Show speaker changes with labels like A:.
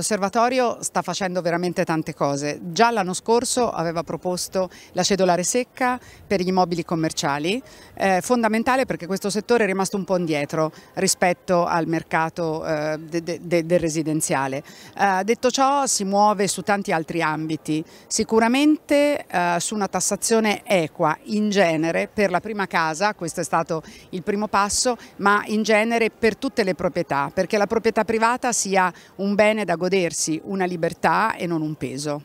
A: L'osservatorio sta facendo veramente tante cose. Già l'anno scorso aveva proposto la cedolare secca per gli immobili commerciali, eh, fondamentale perché questo settore è rimasto un po' indietro rispetto al mercato eh, de, de, del residenziale. Eh, detto ciò si muove su tanti altri ambiti, sicuramente eh, su una tassazione equa in genere per la prima casa, questo è stato il primo passo, ma in genere per tutte le proprietà, perché la proprietà privata sia un bene da godere godersi una libertà e non un peso.